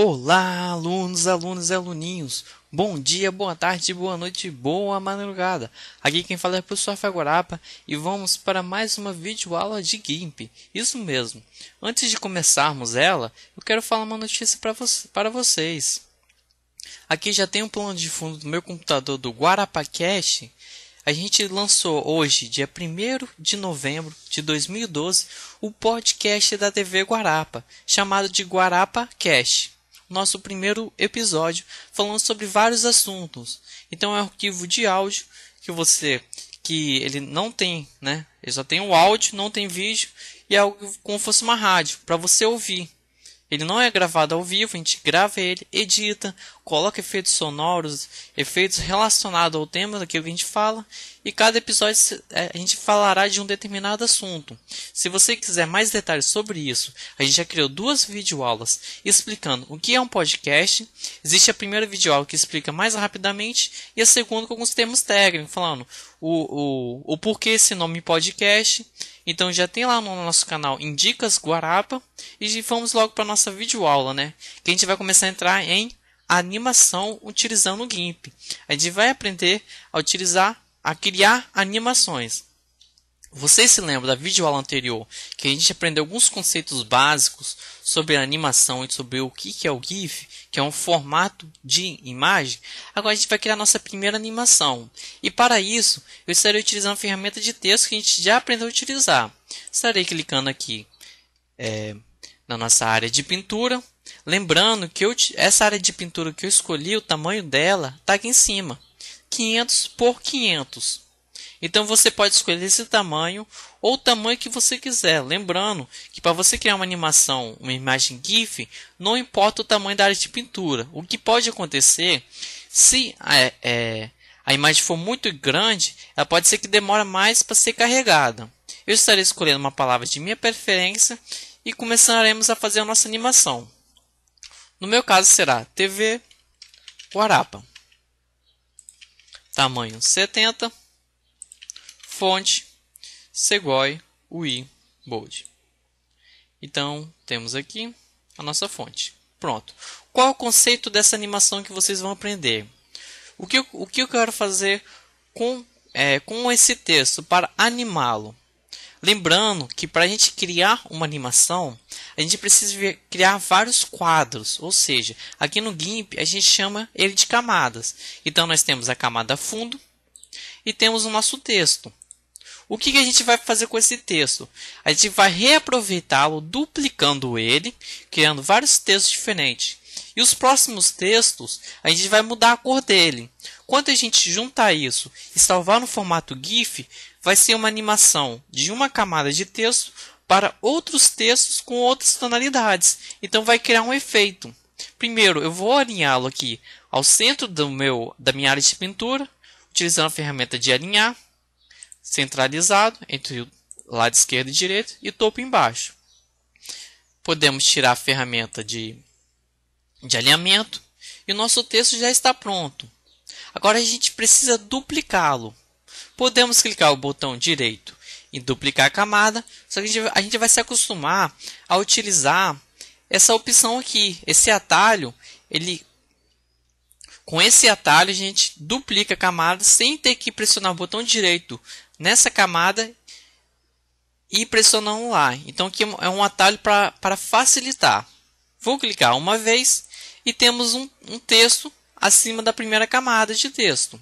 Olá, alunos, alunas e aluninhos. Bom dia, boa tarde, boa noite, boa madrugada. Aqui quem fala é o professor Fagorapa e vamos para mais uma videoaula de GIMP. Isso mesmo. Antes de começarmos ela, eu quero falar uma notícia para, vo para vocês. Aqui já tem um plano de fundo do meu computador do Guarapacast. A gente lançou hoje, dia 1 de novembro de 2012, o podcast da TV Guarapa, chamado de Guarapa Cash nosso primeiro episódio falando sobre vários assuntos. Então é um arquivo de áudio que você que ele não tem, né? Ele só tem o áudio, não tem vídeo e é algo como fosse uma rádio para você ouvir. Ele não é gravado ao vivo, a gente grava ele, edita, coloca efeitos sonoros, efeitos relacionados ao tema que a gente fala, e cada episódio é, a gente falará de um determinado assunto. Se você quiser mais detalhes sobre isso, a gente já criou duas videoaulas explicando o que é um podcast. Existe a primeira videoaula que explica mais rapidamente e a segunda com alguns termos técnicos, falando o, o, o porquê esse nome podcast então já tem lá no nosso canal Indicas Guarapa e vamos logo para nossa videoaula, né? Que a gente vai começar a entrar em animação utilizando o GIMP. A gente vai aprender a utilizar, a criar animações. Vocês se lembram da videoaula anterior que a gente aprendeu alguns conceitos básicos sobre animação e sobre o que é o GIF, que é um formato de imagem? Agora a gente vai criar nossa primeira animação. E para isso, eu estarei utilizando a ferramenta de texto que a gente já aprendeu a utilizar. Estarei clicando aqui é, na nossa área de pintura. Lembrando que eu, essa área de pintura que eu escolhi, o tamanho dela, está aqui em cima. 500 por 500. Então você pode escolher esse tamanho ou o tamanho que você quiser. Lembrando que para você criar uma animação, uma imagem GIF, não importa o tamanho da área de pintura. O que pode acontecer se é, é a imagem for muito grande, ela pode ser que demore mais para ser carregada. Eu estarei escolhendo uma palavra de minha preferência e começaremos a fazer a nossa animação. No meu caso será TV Guarapa. Tamanho 70 Fonte, Segoy, UI, Bold. Então, temos aqui a nossa fonte. Pronto. Qual o conceito dessa animação que vocês vão aprender? O que, eu, o que eu quero fazer com, é, com esse texto para animá-lo? Lembrando que para a gente criar uma animação, a gente precisa criar vários quadros, ou seja, aqui no GIMP a gente chama ele de camadas. Então nós temos a camada fundo e temos o nosso texto. O que, que a gente vai fazer com esse texto? A gente vai reaproveitá-lo, duplicando ele, criando vários textos diferentes. E os próximos textos, a gente vai mudar a cor dele. Quando a gente juntar isso e salvar no formato GIF, vai ser uma animação de uma camada de texto para outros textos com outras tonalidades. Então vai criar um efeito. Primeiro, eu vou alinhá-lo aqui ao centro do meu, da minha área de pintura, utilizando a ferramenta de alinhar centralizado entre o lado esquerdo e direito e topo embaixo. Podemos tirar a ferramenta de, de alinhamento e o nosso texto já está pronto. Agora a gente precisa duplicá-lo. Podemos clicar o botão direito e duplicar a camada, só que a gente, a gente vai se acostumar a utilizar essa opção aqui, esse atalho, ele com esse atalho, a gente duplica a camada sem ter que pressionar o botão direito nessa camada e pressionando lá. Então aqui é um é atalho para facilitar. Vou clicar uma vez e temos um, um, texto acima da primeira camada de texto.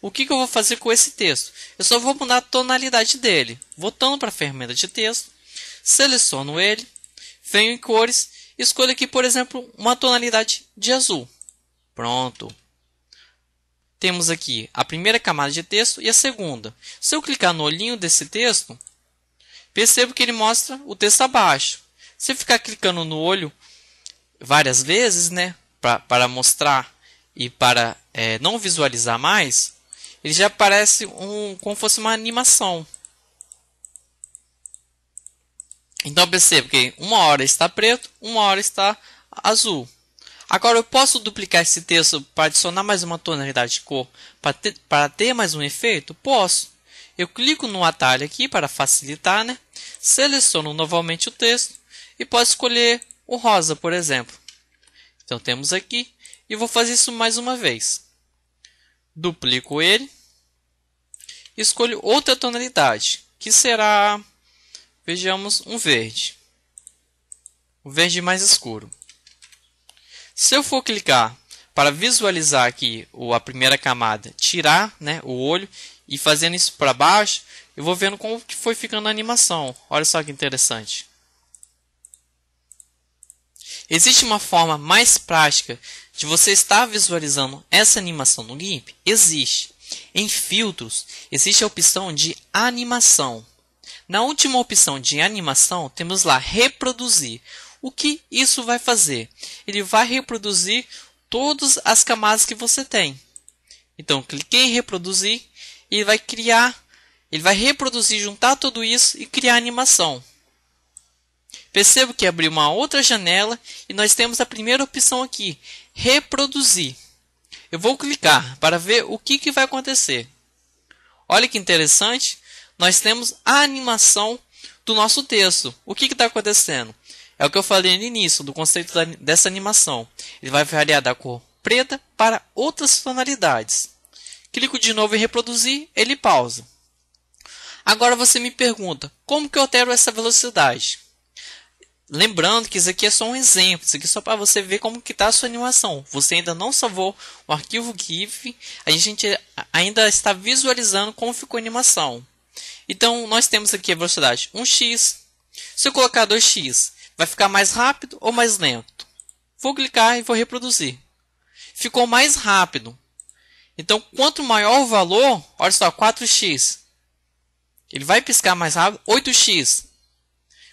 O que, que eu vou fazer com esse texto? Eu só vou mudar a tonalidade dele. Voltando para a ferramenta de texto, seleciono ele, venho em cores, escolho aqui, por exemplo, uma tonalidade de azul. Pronto temos aqui a primeira camada de texto e a segunda. Se eu clicar no olhinho desse texto, percebo que ele mostra o texto abaixo. Se eu ficar clicando no olho várias vezes, né, pra, para mostrar e para é, não visualizar mais, ele já aparece um, como fosse uma animação. Então percebo que uma hora está preto, uma hora está azul. Agora eu posso duplicar esse texto para adicionar mais uma tonalidade de cor para ter, para ter mais um efeito? Posso. Eu clico no atalho aqui para facilitar, né? seleciono novamente o texto e posso escolher o rosa, por exemplo. Então temos aqui e vou fazer isso mais uma vez. Duplico ele escolho outra tonalidade, que será, vejamos, um verde. Um verde mais escuro. Se eu for clicar para visualizar aqui a primeira camada, tirar né, o olho e fazendo isso para baixo, eu vou vendo como que foi ficando a animação. Olha só que interessante. Existe uma forma mais prática de você estar visualizando essa animação no GIMP? Existe. Em filtros, existe a opção de animação. Na última opção de animação, temos lá reproduzir. O que isso vai fazer? Ele vai reproduzir todas as camadas que você tem. Então, cliquei em reproduzir e ele vai criar, ele vai reproduzir, juntar tudo isso e criar animação. Percebo que abriu uma outra janela e nós temos a primeira opção aqui, reproduzir. Eu vou clicar para ver o que, que vai acontecer. Olha que interessante, nós temos a animação do nosso texto. O que está acontecendo? É o que eu falei no início do conceito da, dessa animação. Ele vai variar da cor preta para outras tonalidades. Clico de novo em reproduzir, ele pausa. Agora você me pergunta, como que eu altero essa velocidade? Lembrando que isso aqui é só um exemplo, isso aqui é só para você ver como que está a sua animação. Você ainda não salvou o arquivo GIF, a gente ainda está visualizando como ficou a animação. Então, nós temos aqui a velocidade 1x. Se eu colocar 2x, Vai ficar mais rápido ou mais lento? Vou clicar e vou reproduzir. Ficou mais rápido. Então, quanto maior o valor, olha só, 4x. Ele vai piscar mais rápido, 8x.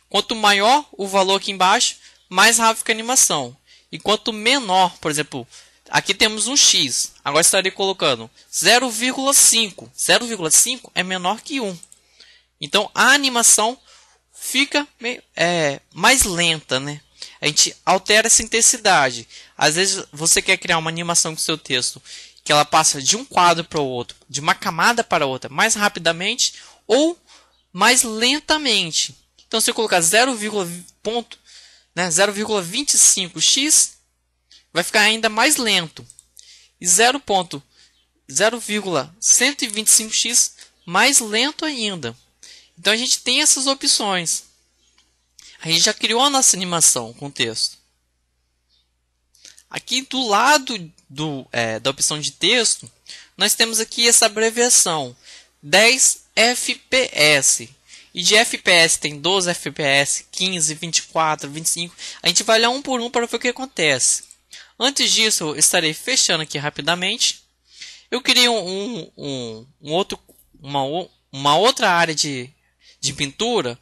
Quanto maior o valor aqui embaixo, mais rápido fica a animação. E quanto menor, por exemplo, aqui temos um x. Agora estarei colocando 0,5. 0,5 é menor que 1. Então, a animação fica meio, é, mais lenta, né? A gente altera essa intensidade. Às vezes você quer criar uma animação com seu texto que ela passa de um quadro para o outro, de uma camada para outra, mais rapidamente ou mais lentamente. Então, se eu colocar 0,25 né, 0,25x, vai ficar ainda mais lento. E 0,125x mais lento ainda. Então a gente tem essas opções. A gente já criou a nossa animação com texto. Aqui do lado do, é, da opção de texto, nós temos aqui essa abreviação 10 FPS. E de FPS tem 12 FPS, 15, 24, 25. A gente vai olhar um por um para ver o que acontece. Antes disso, eu estarei fechando aqui rapidamente. Eu queria um, um, um outro, uma, uma outra área de de pintura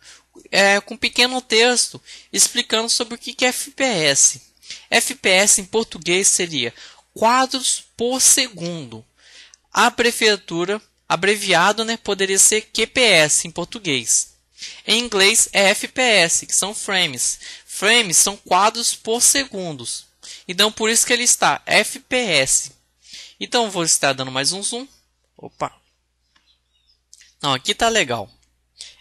é, com um pequeno texto explicando sobre o que é FPS. FPS em português seria quadros por segundo. A prefeitura, abreviado, né, poderia ser QPS em português. Em inglês é FPS, que são frames. Frames são quadros por segundos. Então por isso que ele está FPS. Então vou estar dando mais um zoom. Opa. Não, aqui tá legal.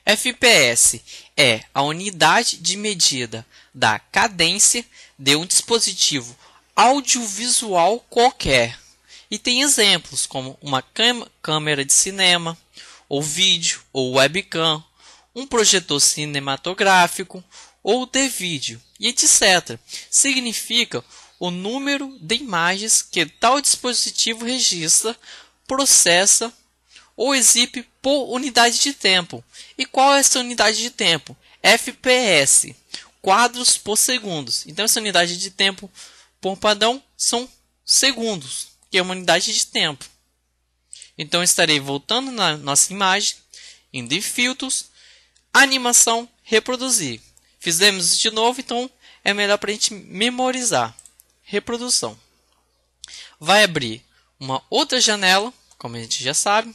FPS é a unidade de medida da cadência de um dispositivo audiovisual qualquer. E tem exemplos como uma câmera de cinema, ou vídeo, ou webcam, um projetor cinematográfico, ou de vídeo, e etc. Significa o número de imagens que tal dispositivo registra, processa ou exibe por unidade de tempo. E qual é essa unidade de tempo? FPS, quadros por segundos. Então essa unidade de tempo por padrão são segundos, que é uma unidade de tempo. Então estarei voltando na nossa imagem, indo em filtros, animação, reproduzir. Fizemos isso de novo, então é melhor para a gente memorizar. Reprodução. Vai abrir uma outra janela, como a gente já sabe.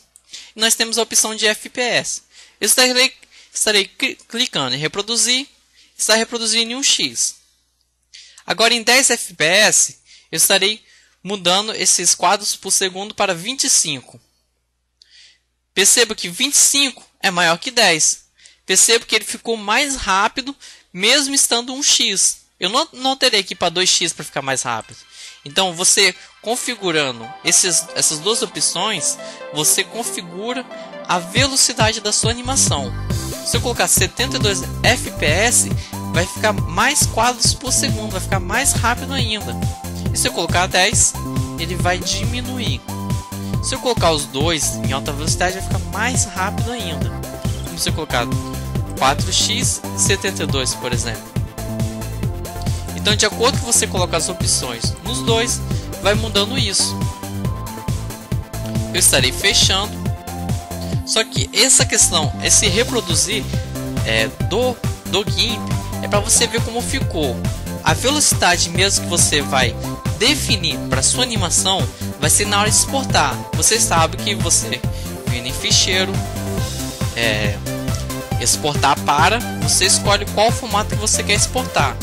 E nós temos a opção de FPS. Eu estarei, estarei clicando em reproduzir. Está reproduzindo em 1x. Agora em 10 FPS, eu estarei mudando esses quadros por segundo para 25. Perceba que 25 é maior que 10. Perceba que ele ficou mais rápido, mesmo estando 1x. Eu não, não terei que ir para 2x para ficar mais rápido. Então você configurando esses, essas duas opções, você configura a velocidade da sua animação. Se eu colocar 72 FPS, vai ficar mais quadros por segundo, vai ficar mais rápido ainda. E se eu colocar 10, ele vai diminuir. Se eu colocar os dois em alta velocidade, vai ficar mais rápido ainda. Como se eu colocar 4x 72, por exemplo. Então, de acordo que você coloca as opções nos dois, vai mudando isso. Eu estarei fechando. Só que essa questão, esse reproduzir é, do, do GIMP, é para você ver como ficou. A velocidade mesmo que você vai definir para sua animação vai ser na hora de exportar. Você sabe que você vem em ficheiro, é, exportar para, você escolhe qual formato que você quer exportar.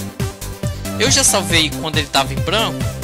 Eu já salvei quando ele tava em branco,